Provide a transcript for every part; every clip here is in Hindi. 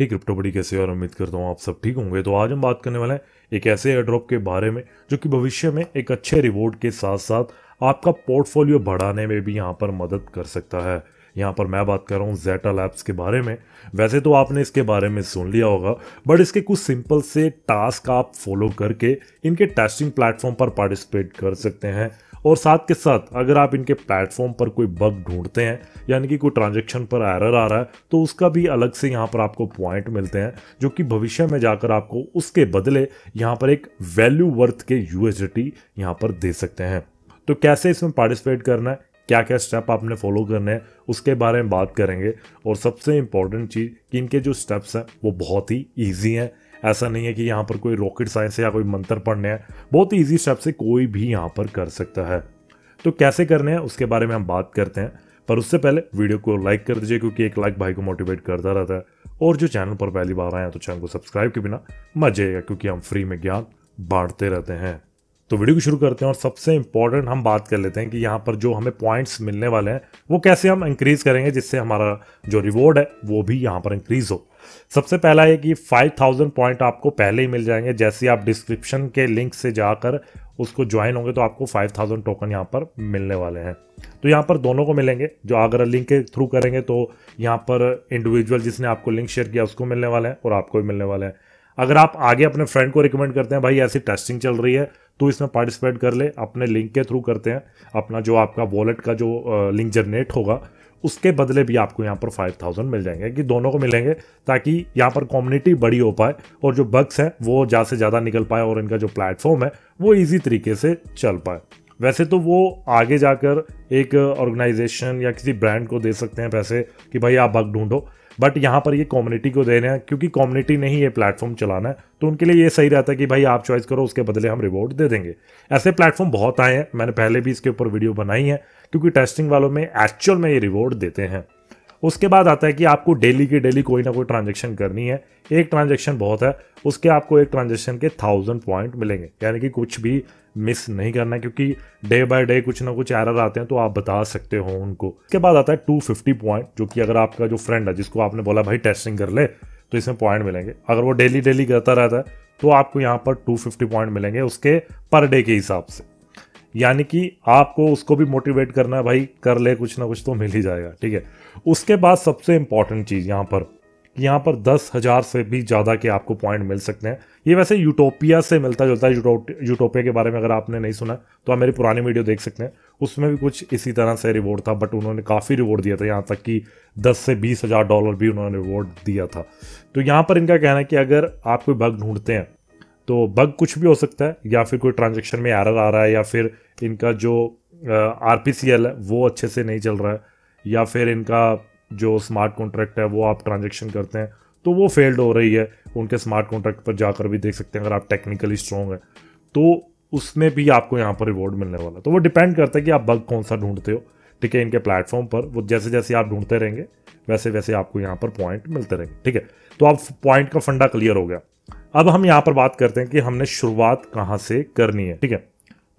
ही क्रिप्टो बड़ी कैसे और उम्मीद करता हूँ आप सब ठीक होंगे तो आज हम बात करने वाले हैं एक ऐसे एयरड्रॉप के बारे में जो कि भविष्य में एक अच्छे रिवॉर्ड के साथ साथ आपका पोर्टफोलियो बढ़ाने में भी यहाँ पर मदद कर सकता है यहाँ पर मैं बात कर रहा हूँ जेटा लैब्स के बारे में वैसे तो आपने इसके बारे में सुन लिया होगा बट इसके कुछ सिंपल से टास्क आप फॉलो करके इनके टेस्टिंग प्लेटफॉर्म पर पार्टिसिपेट कर सकते हैं और साथ के साथ अगर आप इनके प्लेटफॉर्म पर कोई बग ढूंढते हैं यानी कि कोई ट्रांजेक्शन पर एरर आ रहा है तो उसका भी अलग से यहाँ पर आपको पॉइंट मिलते हैं जो कि भविष्य में जाकर आपको उसके बदले यहाँ पर एक वैल्यू वर्थ के यूएसडी यहाँ पर दे सकते हैं तो कैसे इसमें पार्टिसिपेट करना है क्या क्या स्टेप आपने फॉलो करने हैं उसके बारे में बात करेंगे और सबसे इम्पॉर्टेंट चीज़ कि इनके जो स्टेप्स हैं वो बहुत ही ईजी हैं ऐसा नहीं है कि यहाँ पर कोई रॉकेट साइंस या कोई मंत्र पढ़ने हैं बहुत ही ईजी स्टेप से कोई भी यहाँ पर कर सकता है तो कैसे करने हैं उसके बारे में हम बात करते हैं पर उससे पहले वीडियो को लाइक कर दीजिए क्योंकि एक लाइक भाई को मोटिवेट करता रहता है और जो चैनल पर पहली बार आए हैं तो चैनल को सब्सक्राइब के बिना मत जाइएगा क्योंकि हम फ्री में ज्ञान बांटते रहते हैं तो वीडियो को शुरू करते हैं और सबसे इंपॉर्टेंट हम बात कर लेते हैं कि यहाँ पर जो हमें पॉइंट्स मिलने वाले हैं वो कैसे हम इंक्रीज़ करेंगे जिससे हमारा जो रिवॉर्ड है वो भी यहाँ पर इंक्रीज़ हो सबसे पहला ये कि 5000 पॉइंट आपको पहले ही मिल जाएंगे जैसे आप डिस्क्रिप्शन के लिंक से जाकर उसको ज्वाइन होंगे तो आपको 5000 टोकन यहाँ पर मिलने वाले हैं तो यहाँ पर दोनों को मिलेंगे जो अगर लिंक के थ्रू करेंगे तो यहाँ पर इंडिविजुअल जिसने आपको लिंक शेयर किया उसको मिलने वाले हैं और आपको भी मिलने वाले हैं अगर आप आगे अपने फ्रेंड को रिकमेंड करते हैं भाई ऐसी टेस्टिंग चल रही है तो इसमें पार्टिसिपेट कर ले अपने लिंक के थ्रू करते हैं अपना जो आपका वॉलेट का जो लिंक जनरेट होगा उसके बदले भी आपको यहाँ पर 5000 मिल जाएंगे कि दोनों को मिलेंगे ताकि यहाँ पर कम्युनिटी बड़ी हो पाए और जो बग्स हैं वो ज़्यादा से ज़्यादा निकल पाए और इनका जो प्लेटफॉर्म है वो ईजी तरीके से चल पाए वैसे तो वो आगे जाकर एक ऑर्गेनाइजेशन या किसी ब्रांड को दे सकते हैं पैसे कि भाई आप बग ढूंढो बट यहाँ पर ये कम्युनिटी को दे रहे हैं क्योंकि कम्युनिटी ने ही ये प्लेटफॉर्म चलाना है तो उनके लिए ये सही रहता है कि भाई आप चॉइस करो उसके बदले हम रिवॉर्ड दे देंगे ऐसे प्लेटफॉर्म बहुत आए हैं मैंने पहले भी इसके ऊपर वीडियो बनाई है क्योंकि टेस्टिंग वालों में एक्चुअल में ये रिवॉर्ड देते हैं उसके बाद आता है कि आपको डेली की डेली कोई ना कोई ट्रांजेक्शन करनी है एक ट्रांजेक्शन बहुत है उसके आपको एक ट्रांजेक्शन के थाउजेंड पॉइंट मिलेंगे यानी कि कुछ भी मिस नहीं करना है क्योंकि डे बाय डे कुछ ना कुछ एरर आते हैं तो आप बता सकते हो उनको इसके बाद आता है फिफ्टी पॉइंट जो कि अगर आपका जो फ्रेंड है जिसको आपने बोला भाई टेस्टिंग कर ले तो इसमें पॉइंट मिलेंगे अगर वो डेली डेली करता रहता है तो आपको यहाँ पर 250 पॉइंट मिलेंगे उसके पर डे के हिसाब से यानी कि आपको उसको भी मोटिवेट करना है भाई कर ले कुछ ना कुछ तो मिल ही जाएगा ठीक है उसके बाद सबसे इंपॉर्टेंट चीज़ यहाँ पर कि यहाँ पर दस हज़ार से भी ज़्यादा के आपको पॉइंट मिल सकते हैं ये वैसे यूटोपिया से मिलता जुलता है यूटोपिया के बारे में अगर आपने नहीं सुना तो आप मेरी पुरानी वीडियो देख सकते हैं उसमें भी कुछ इसी तरह से रिवॉर्ड था बट उन्होंने काफ़ी रिवॉर्ड दिया था यहाँ तक कि दस से बीस हज़ार डॉलर भी उन्होंने रिवॉर्ड दिया था तो यहाँ पर इनका कहना है कि अगर आप कोई बग ढूंढते हैं तो बग कुछ भी हो सकता है या फिर कोई ट्रांजेक्शन में एरर आ रहा है या फिर इनका जो आर uh, है वो अच्छे से नहीं चल रहा है या फिर इनका जो स्मार्ट कॉन्ट्रैक्ट है वो आप ट्रांजेक्शन करते हैं तो वो फेल्ड हो रही है उनके स्मार्ट कॉन्ट्रैक्ट पर जाकर भी देख सकते हैं अगर आप टेक्निकली स्ट्रॉन्ग है तो उसमें भी आपको यहाँ पर रिवॉर्ड मिलने वाला तो वो डिपेंड करता है कि आप बग कौन सा ढूंढते हो ठीक है इनके प्लेटफॉर्म पर वो जैसे जैसे आप ढूंढते रहेंगे वैसे वैसे आपको यहाँ पर पॉइंट मिलते रहेंगे ठीक है तो आप पॉइंट का फंडा क्लियर हो गया अब हम यहाँ पर बात करते हैं कि हमने शुरुआत कहाँ से करनी है ठीक है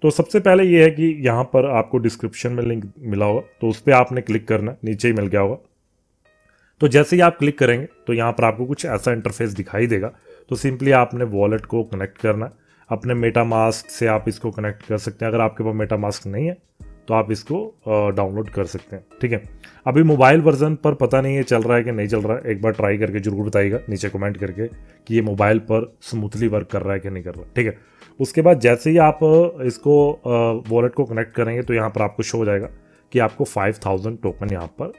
तो सबसे पहले ये है कि यहाँ पर आपको डिस्क्रिप्शन में लिंक मिला होगा तो उस पर आपने क्लिक करना नीचे ही मिल गया होगा तो जैसे ही आप क्लिक करेंगे तो यहाँ पर आपको कुछ ऐसा इंटरफेस दिखाई देगा तो सिंपली आपने वॉलेट को कनेक्ट करना है अपने मेटा मास्क से आप इसको कनेक्ट कर सकते हैं अगर आपके पास मेटा मास्क नहीं है तो आप इसको डाउनलोड कर सकते हैं ठीक है अभी मोबाइल वर्जन पर पता नहीं है चल रहा है कि नहीं चल रहा है एक बार ट्राई करके जरूर बताइएगा नीचे कमेंट करके कि ये मोबाइल पर स्मूथली वर्क कर रहा है कि नहीं कर रहा ठीक है उसके बाद जैसे ही आप इसको वॉलेट को कनेक्ट करेंगे तो यहाँ पर आपको शो हो जाएगा कि आपको 5000 टोकन यहाँ पर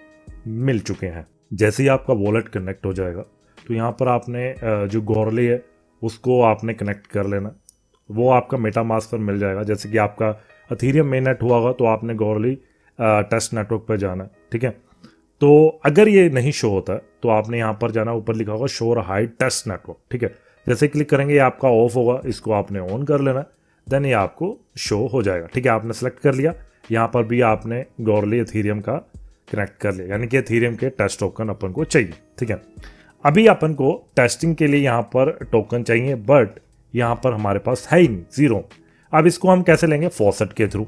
मिल चुके हैं जैसे ही आपका वॉलेट कनेक्ट हो जाएगा तो यहाँ पर आपने जो गौरली है उसको आपने कनेक्ट कर लेना वो आपका मेटा मास्क पर मिल जाएगा जैसे कि आपका अथीरियम मेन नेट हुआ होगा तो आपने गौरली टेस्ट नेटवर्क पर जाना ठीक है तो अगर ये नहीं शो होता है तो आपने यहाँ पर जाना ऊपर लिखा होगा शोर हाई टेस्ट नेटवर्क ठीक है जैसे क्लिक करेंगे ये आपका ऑफ होगा इसको आपने ऑन कर लेना देन ये आपको शो हो जाएगा ठीक है आपने सेलेक्ट कर लिया यहाँ पर भी आपने गौरली अथीरियम का कनेक्ट कर लिया यानी कि थीरियम के टेस्ट टोकन अपन को चाहिए ठीक है अभी अपन को टेस्टिंग के लिए यहाँ पर टोकन चाहिए बट यहाँ पर हमारे पास है ही नहीं ज़ीरो अब इसको हम कैसे लेंगे फॉसेट के थ्रू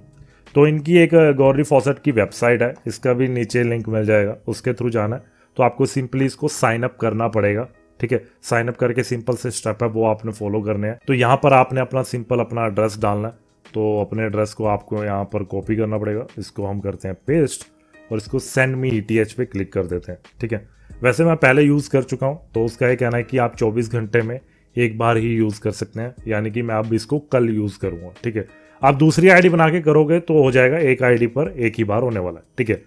तो इनकी एक गौरी फॉसेट की वेबसाइट है इसका भी नीचे लिंक मिल जाएगा उसके थ्रू जाना है तो आपको सिंपली इसको साइन अप करना पड़ेगा ठीक है साइन अप करके सिंपल से स्टेप है वो आपने फॉलो करने हैं तो यहाँ पर आपने अपना सिंपल अपना एड्रेस डालना है तो अपने एड्रेस को आपको यहाँ पर कॉपी करना पड़ेगा इसको हम करते हैं पेस्ट और इसको सेंड मी ई पे क्लिक कर देते हैं ठीक है वैसे मैं पहले यूज़ कर चुका हूँ तो उसका ये कहना है कि आप 24 घंटे में एक बार ही यूज़ कर सकते हैं यानी कि मैं अब इसको कल यूज़ करूँगा ठीक है आप दूसरी आईडी बना के करोगे तो हो जाएगा एक आईडी पर एक ही बार होने वाला है ठीक है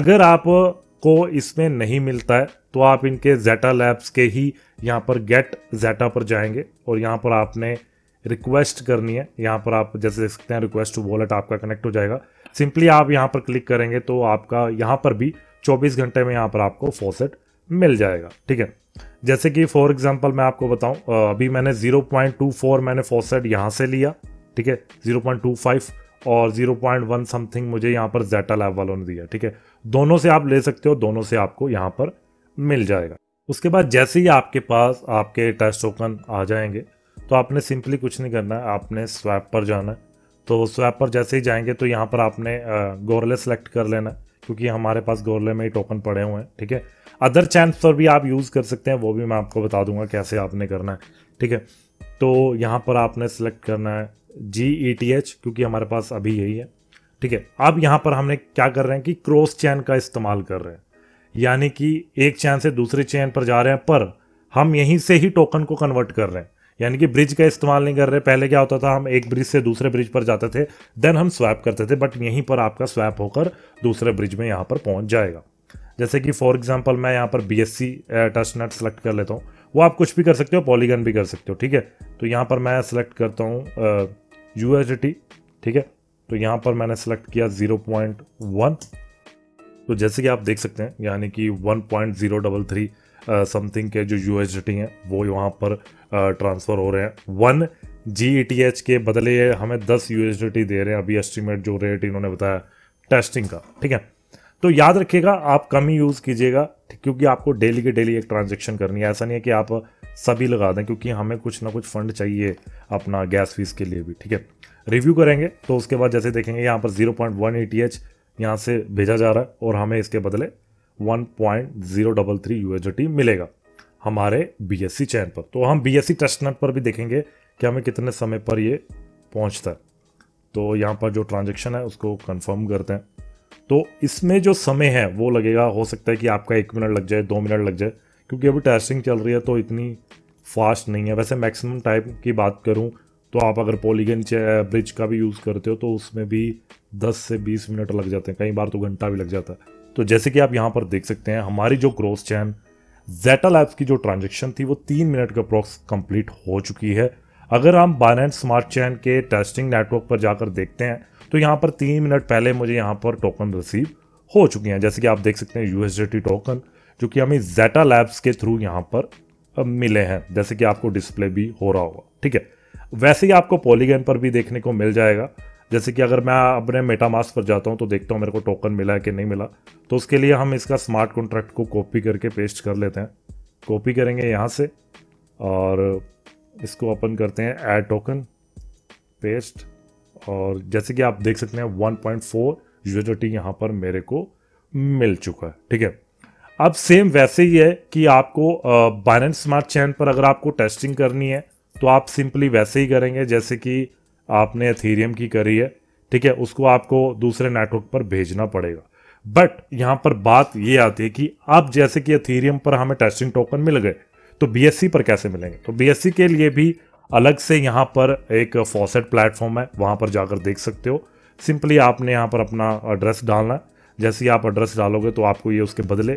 अगर आप को इसमें नहीं मिलता है तो आप इनके जेटा लैब्स के ही यहाँ पर गेट जेटा पर जाएंगे और यहाँ पर आपने रिक्वेस्ट करनी है यहाँ पर आप जैसे देख सकते हैं रिक्वेस्ट टू वॉलेट आपका कनेक्ट हो जाएगा सिंपली आप यहाँ पर क्लिक करेंगे तो आपका यहाँ पर भी 24 घंटे में यहाँ पर आपको फोसेट मिल जाएगा ठीक है जैसे कि फॉर एग्जांपल मैं आपको बताऊं अभी मैंने 0.24 मैंने फोसेट यहाँ से लिया ठीक है 0.25 और 0.1 समथिंग मुझे यहाँ पर जेटा लैब वालों ने दिया ठीक है दोनों से आप ले सकते हो दोनों से आपको यहाँ पर मिल जाएगा उसके बाद जैसे ही आपके पास आपके टेस्ट टोकन आ जाएंगे तो आपने सिंपली कुछ नहीं करना है आपने स्वैप पर जाना है तो स्वैप पर जैसे ही जाएंगे तो यहाँ पर आपने गोरले सेलेक्ट कर लेना क्योंकि हमारे पास गोरले में ही टोकन पड़े हुए हैं ठीक है अदर चैंस पर भी आप यूज़ कर सकते हैं वो भी मैं आपको बता दूंगा कैसे आपने करना है ठीक है तो यहाँ पर आपने सेलेक्ट करना है जी ई टी एच क्योंकि हमारे पास अभी यही है ठीक है अब यहाँ पर हमने क्या कर रहे हैं कि क्रॉस चैन का इस्तेमाल कर रहे हैं यानी कि एक चैन से दूसरे चैन पर जा रहे हैं पर हम यहीं से ही टोकन को कन्वर्ट कर रहे हैं यानी कि ब्रिज का इस्तेमाल नहीं कर रहे पहले क्या होता था हम एक ब्रिज से दूसरे ब्रिज पर जाते थे देन हम स्वैप करते थे बट यहीं पर आपका स्वैप होकर दूसरे ब्रिज में यहाँ पर पहुँच जाएगा जैसे कि फॉर एग्जाम्पल मैं यहाँ पर B S C testnet select कर लेता हूँ वो आप कुछ भी कर सकते हो पॉलीगन भी कर सकते हो ठीक है तो यहाँ पर मैं सेलेक्ट करता हूँ यू एच टी ठीक है तो यहाँ पर मैंने सेलेक्ट किया ज़ीरो पॉइंट वन तो जैसे कि आप देख सकते हैं यानी कि one point zero double three something के जो यू हैं वो यहाँ पर ट्रांसफ़र हो रहे हैं वन जी e के बदले हमें दस यू दे रहे हैं अभी एस्टिमेट जो रेट इन्होंने बताया टेस्टिंग का ठीक है तो याद रखिएगा आप कम ही यूज़ कीजिएगा क्योंकि आपको डेली के डेली एक ट्रांजेक्शन करनी है ऐसा नहीं है कि आप सभी लगा दें क्योंकि हमें कुछ ना कुछ फंड चाहिए अपना गैस फीस के लिए भी ठीक है रिव्यू करेंगे तो उसके बाद जैसे देखेंगे यहाँ पर zero point one E T H यहाँ से भेजा जा रहा है और हमें इसके बदले 1.033 यूएचटी मिलेगा हमारे बी एस सी चैन पर तो हम बी एस सी टेस्ट पर भी देखेंगे कि हमें कितने समय पर ये पहुंचता है तो यहाँ पर जो ट्रांजेक्शन है उसको कंफर्म करते हैं तो इसमें जो समय है वो लगेगा हो सकता है कि आपका एक मिनट लग जाए दो मिनट लग जाए क्योंकि अभी टेस्टिंग चल रही है तो इतनी फास्ट नहीं है वैसे मैक्सिमम टाइम की बात करूँ तो आप अगर पोलीगन ब्रिज का भी यूज़ करते हो तो उसमें भी 10 से 20 मिनट लग जाते हैं कई बार तो घंटा भी लग जाता है तो जैसे कि आप यहाँ पर देख सकते हैं हमारी जो ग्रोस चैन जेटा लैब्स की जो ट्रांजेक्शन थी वो तीन मिनट का अप्रॉक्स कंप्लीट हो चुकी है अगर हम बाइनेंस स्मार्ट चैन के टेस्टिंग नेटवर्क पर जाकर देखते हैं तो यहाँ पर तीन मिनट पहले मुझे यहाँ पर टोकन रिसीव हो चुकी हैं जैसे कि आप देख सकते हैं यू टोकन जो कि हमें जेटा लैब्स के थ्रू यहाँ पर मिले हैं जैसे कि आपको डिस्प्ले भी हो रहा होगा ठीक है वैसे ही आपको पॉलीगन पर भी देखने को मिल जाएगा जैसे कि अगर मैं अपने मेटामास्क पर जाता हूँ तो देखता हूँ मेरे को टोकन मिला है कि नहीं मिला तो उसके लिए हम इसका स्मार्ट कॉन्ट्रैक्ट को कॉपी करके पेस्ट कर लेते हैं कॉपी करेंगे यहाँ से और इसको अपन करते हैं ऐड टोकन पेस्ट और जैसे कि आप देख सकते हैं 1.4 पॉइंट यूटिलिटी यहाँ पर मेरे को मिल चुका है ठीक है अब सेम वैसे ही है कि आपको बाइनेंस स्मार्ट चैन पर अगर आपको टेस्टिंग करनी है तो आप सिंपली वैसे ही करेंगे जैसे कि आपने एथेरियम की करी है ठीक है उसको आपको दूसरे नेटवर्क पर भेजना पड़ेगा बट यहाँ पर बात ये आती है कि अब जैसे कि एथेरियम पर हमें टेस्टिंग टोकन मिल गए तो बीएससी पर कैसे मिलेंगे तो बीएससी के लिए भी अलग से यहाँ पर एक फॉसेट प्लेटफॉर्म है वहाँ पर जाकर देख सकते हो सिंपली आपने यहाँ पर अपना एड्रेस डालना है जैसे ही आप एड्रेस डालोगे तो आपको ये उसके बदले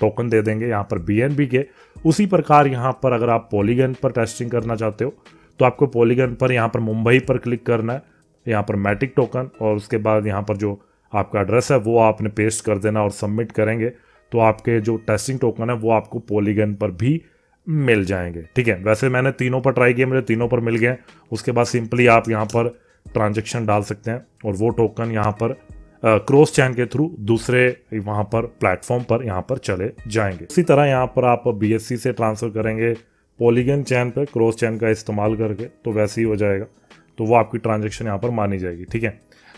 टोकन दे देंगे यहाँ पर बी के उसी प्रकार यहाँ पर अगर आप पॉलीगन पर टेस्टिंग करना चाहते हो तो आपको पॉलीगन पर यहाँ पर मुंबई पर क्लिक करना है यहाँ पर मैटिक टोकन और उसके बाद यहाँ पर जो आपका एड्रेस है वो आपने पेस्ट कर देना और सबमिट करेंगे तो आपके जो टेस्टिंग टोकन है वो आपको पॉलीगन पर भी मिल जाएंगे ठीक है वैसे मैंने तीनों पर ट्राई किया मुझे तीनों पर मिल गए उसके बाद सिंपली आप यहाँ पर ट्रांजेक्शन डाल सकते हैं और वो टोकन यहाँ पर क्रॉस चैन के थ्रू दूसरे वहाँ पर प्लेटफॉर्म पर यहाँ पर चले जाएंगे इसी तरह यहाँ पर आप बी से ट्रांसफ़र करेंगे पॉलीगन चैन पर क्रॉस चैन का इस्तेमाल करके तो वैसे ही हो जाएगा तो वो आपकी ट्रांजेक्शन यहाँ पर मानी जाएगी ठीक है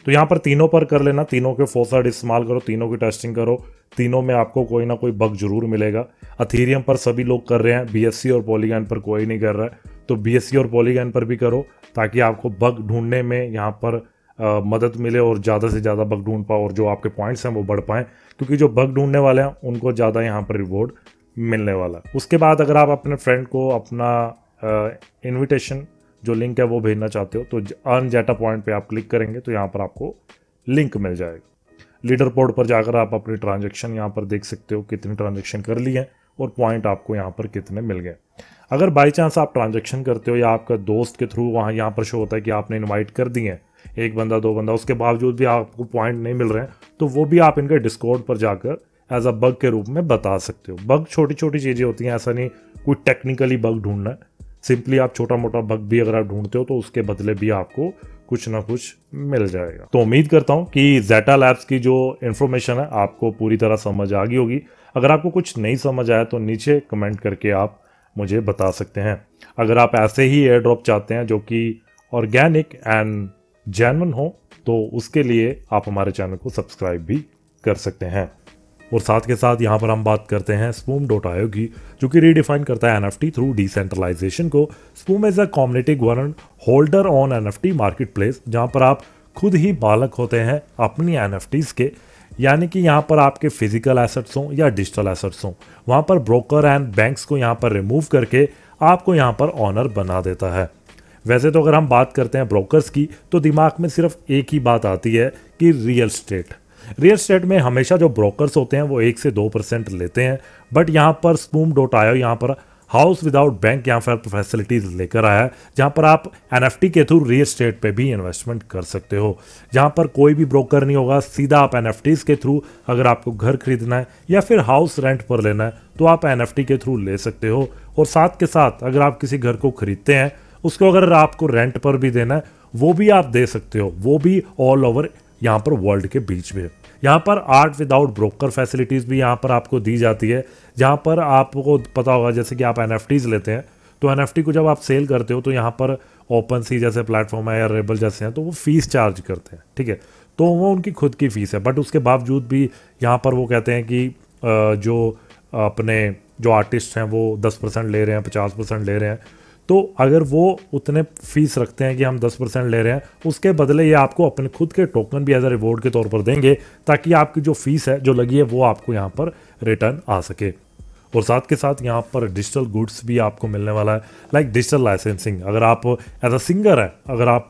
तो यहाँ पर तीनों पर कर लेना तीनों के फोसाइड इस्तेमाल करो तीनों की टेस्टिंग करो तीनों में आपको कोई ना कोई बग जरूर मिलेगा अथीरियम पर सभी लोग कर रहे हैं बी और पॉलीगन पर कोई नहीं कर रहा है तो बी और पॉलीगन पर भी करो ताकि आपको बग ढूंढने में यहाँ पर आ, मदद मिले और ज़्यादा से ज़्यादा बग ढूंढ पाओ और जो आपके पॉइंट्स हैं वो बढ़ पाएँ क्योंकि जो बग ढूंढने वाले हैं उनको ज़्यादा यहाँ पर रिवॉर्ड मिलने वाला उसके बाद अगर आप अपने फ्रेंड को अपना इनविटेशन जो लिंक है वो भेजना चाहते हो तो अर्न जेटा पॉइंट पे आप क्लिक करेंगे तो यहाँ पर आपको लिंक मिल जाएगा लीडर बोर्ड पर जाकर आप अपनी ट्रांजेक्शन यहाँ पर देख सकते हो कितनी ट्रांजेक्शन कर ली है और पॉइंट आपको यहाँ पर कितने मिल गए अगर बाई चांस आप ट्रांजेक्शन करते हो या आपका दोस्त के थ्रू वहाँ यहाँ पर शो होता है कि आपने इन्वाइट कर दिए हैं एक बंदा दो बंदा उसके बावजूद भी आपको पॉइंट नहीं मिल रहे हैं तो वो भी आप इनके डिस्कॉर्ड पर जाकर एज अ बग के रूप में बता सकते हो बग छोटी छोटी चीज़ें होती हैं ऐसा नहीं कोई टेक्निकली बग ढूंढना है सिंपली आप छोटा मोटा बग भी अगर आप ढूंढते हो तो उसके बदले भी आपको कुछ ना कुछ मिल जाएगा तो उम्मीद करता हूँ कि जेटा लैब्स की जो इन्फॉर्मेशन है आपको पूरी तरह समझ आ गई होगी अगर आपको कुछ नहीं समझ आया तो नीचे कमेंट करके आप मुझे बता सकते हैं अगर आप ऐसे ही एयर ड्रॉप चाहते हैं जो कि ऑर्गेनिक एंड जैनवन हो तो उसके लिए आप हमारे चैनल को सब्सक्राइब भी कर सकते हैं और साथ के साथ यहाँ पर हम बात करते हैं स्पूम डॉट आयो की जो कि रीडिफाइन करता है एन थ्रू डिसेंट्रलाइजेशन को स्पूम is a community govern holder on an market place जहाँ पर आप खुद ही मालक होते हैं अपनी एन के यानी कि यहाँ पर आपके फिजिकल एसेट्स हों या डिजिटल एसेट्स हों वहाँ पर ब्रोकर एंड बैंक्स को यहाँ पर रिमूव करके आपको यहाँ पर ऑनर बना देता है वैसे तो अगर हम बात करते हैं ब्रोकर्स की तो दिमाग में सिर्फ एक ही बात आती है कि रियल स्टेट रियल स्टेट में हमेशा जो ब्रोकर्स होते हैं वो एक से दो परसेंट लेते हैं बट यहाँ पर स्पूम डॉट आयो यहाँ पर हाउस विदाउट बैंक यहाँ पर फैसिलिटीज लेकर आया है जहाँ पर आप एन के थ्रू रियल स्टेट पे भी इन्वेस्टमेंट कर सकते हो जहाँ पर कोई भी ब्रोकर नहीं होगा सीधा आप एन के थ्रू अगर आपको घर खरीदना है या फिर हाउस रेंट पर लेना है तो आप एन के थ्रू ले सकते हो और साथ के साथ अगर आप किसी घर को खरीदते हैं उसको अगर आपको रेंट पर भी देना है वो भी आप दे सकते हो वो भी ऑल ओवर यहाँ पर वर्ल्ड के बीच में यहाँ पर आर्ट विदाउट ब्रोकर फैसिलिटीज़ भी यहाँ पर आपको दी जाती है जहाँ पर आपको पता होगा जैसे कि आप एन लेते हैं तो एन को जब आप सेल करते हो तो यहाँ पर ओपन सी जैसे प्लेटफॉर्म है या रेबल जैसे हैं तो वो फीस चार्ज करते हैं ठीक है तो वो उनकी खुद की फ़ीस है बट उसके बावजूद भी यहाँ पर वो कहते हैं कि जो अपने जो आर्टिस्ट हैं वो दस परसेंट ले रहे हैं पचास परसेंट ले रहे हैं तो अगर वो उतने फीस रखते हैं कि हम 10 परसेंट ले रहे हैं उसके बदले ये आपको अपने खुद के टोकन भी एज ए रिवॉर्ड के तौर पर देंगे ताकि आपकी जो फीस है जो लगी है वो आपको यहाँ पर रिटर्न आ सके और साथ के साथ यहाँ पर डिजिटल गुड्स भी आपको मिलने वाला है लाइक डिजिटल लाइसेंसिंग अगर आप एज अ सिंगर हैं अगर आप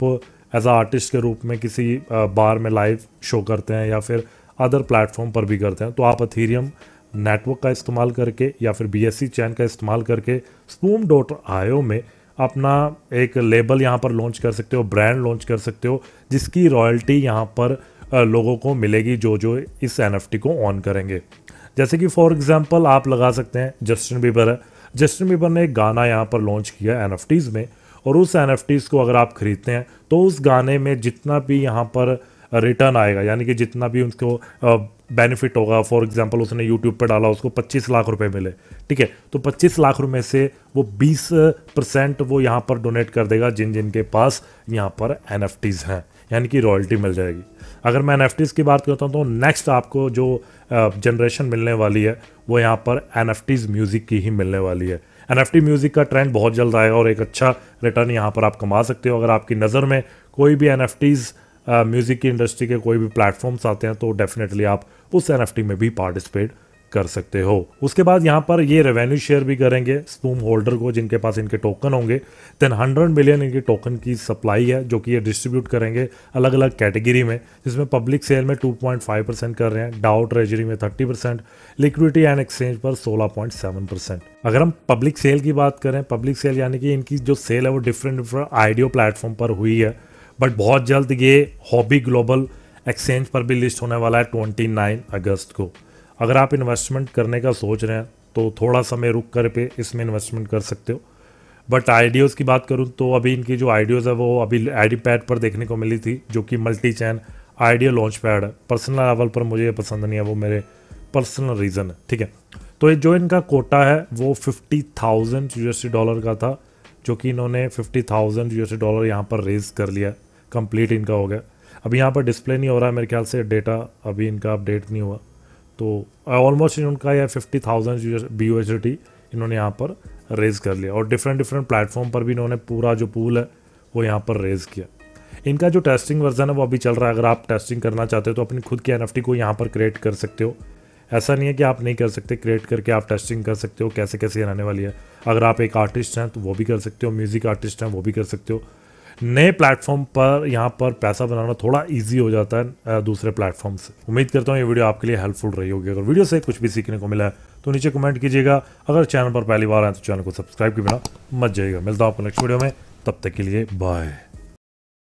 एज अ आर्टिस्ट के रूप में किसी बार में लाइव शो करते हैं या फिर अदर प्लेटफॉर्म पर भी करते हैं तो आप अथीरियम नेटवर्क का इस्तेमाल करके या फिर बी एस सी चैन का इस्तेमाल करके स्पूम डॉट आयो में अपना एक लेबल यहाँ पर लॉन्च कर सकते हो ब्रांड लॉन्च कर सकते हो जिसकी रॉयल्टी यहाँ पर लोगों को मिलेगी जो जो इस एन को ऑन करेंगे जैसे कि फॉर एग्जांपल आप लगा सकते हैं जस्टिन बीबर है जस्टिन बीबर ने एक गाना यहाँ पर लॉन्च किया एन में और उस एन को अगर आप ख़रीदते हैं तो उस गाने में जितना भी यहाँ पर रिटर्न आएगा यानी कि जितना भी उनको बेनिफिट होगा फॉर एग्ज़ाम्पल उसने यूट्यूब पर डाला उसको 25 लाख रुपए मिले ठीक है तो 25 लाख रुपए से वो 20 परसेंट वो यहाँ पर डोनेट कर देगा जिन जिन के पास यहाँ पर एन हैं यानी कि रॉयल्टी मिल जाएगी अगर मैं एन की बात करता हूँ तो नेक्स्ट आपको जो जनरेशन मिलने वाली है वो यहाँ पर एन म्यूज़िक की ही मिलने वाली है एन म्यूज़िक का ट्रेंड बहुत जल्द आएगा और एक अच्छा रिटर्न यहाँ पर आप कमा सकते हो अगर आपकी नज़र में कोई भी एन म्यूज़िक uh, की इंडस्ट्री के कोई भी प्लेटफॉर्म्स आते हैं तो डेफिनेटली आप उस एन में भी पार्टिसिपेट कर सकते हो उसके बाद यहाँ पर ये रेवेन्यू शेयर भी करेंगे स्पूम होल्डर को जिनके पास इनके टोकन होंगे देन हंड्रेड मिलियन इनकी टोकन की सप्लाई है जो कि ये डिस्ट्रीब्यूट करेंगे अलग अलग कैटेगरी में जिसमें पब्लिक सेल में 2.5 परसेंट कर रहे हैं डाउट ट्रेजरी में 30 परसेंट लिक्विडिटी एंड एक्सचेंज पर 16.7 परसेंट अगर हम पब्लिक सेल की बात करें पब्लिक सेल यानी कि इनकी जो सेल है वो डिफरेंट डिफरेंट आइडियो प्लेटफॉर्म पर हुई है बट बहुत जल्द ये हॉबी ग्लोबल एक्सचेंज पर भी लिस्ट होने वाला है 29 अगस्त को अगर आप इन्वेस्टमेंट करने का सोच रहे हैं तो थोड़ा समय रुक कर पे इसमें इन्वेस्टमेंट कर सकते हो बट आइडियोज़ की बात करूँ तो अभी इनकी जो आइडियोज़ है वो अभी आई पैड पर देखने को मिली थी जो कि multi chain idea launch pad है पर्सनल लेवल पर मुझे ये पसंद नहीं है वो मेरे पर्सनल रीज़न है ठीक है तो ये जो इनका कोटा है वो फिफ्टी थाउजेंड यू डॉलर का था जो कि इन्होंने फिफ्टी थाउजेंड यू डॉलर यहाँ पर रेज कर लिया कंप्लीट इनका हो गया अभी यहाँ पर डिस्प्ले नहीं हो रहा है मेरे ख्याल से डेटा अभी इनका अपडेट नहीं हुआ तो ऑलमोस्ट इनका यह फिफ्टी थाउजेंड बी यू इन्होंने यहाँ पर रेज़ कर लिया और डिफरेंट डिफरेंट प्लेटफॉर्म पर भी इन्होंने पूरा जो पूल है वो यहाँ पर रेज़ किया इनका जो टेस्टिंग वर्जन है वो अभी चल रहा है अगर आप टेस्टिंग करना चाहते हो तो अपनी खुद की एन को यहाँ पर क्रिएट कर सकते हो ऐसा नहीं है कि आप नहीं कर सकते क्रिएट करके आप टेस्टिंग कर सकते हो कैसे कैसे रहने वाली है अगर आप एक आर्टिस्ट हैं तो वो भी कर सकते हो म्यूज़िक आर्टिस्ट हैं वो भी कर सकते हो नए प्लेटफॉर्म पर यहाँ पर पैसा बनाना थोड़ा ईजी हो जाता है दूसरे प्लेटफॉर्म से उम्मीद करता हूँ ये वीडियो आपके लिए हेल्पफुल रही होगी अगर वीडियो से कुछ भी सीखने को मिला है तो नीचे कमेंट कीजिएगा अगर चैनल पर पहली बार आए तो चैनल को सब्सक्राइब के बिना मत जाइएगा मिलता हूँ आपको नेक्स्ट वीडियो में तब तक के लिए बाय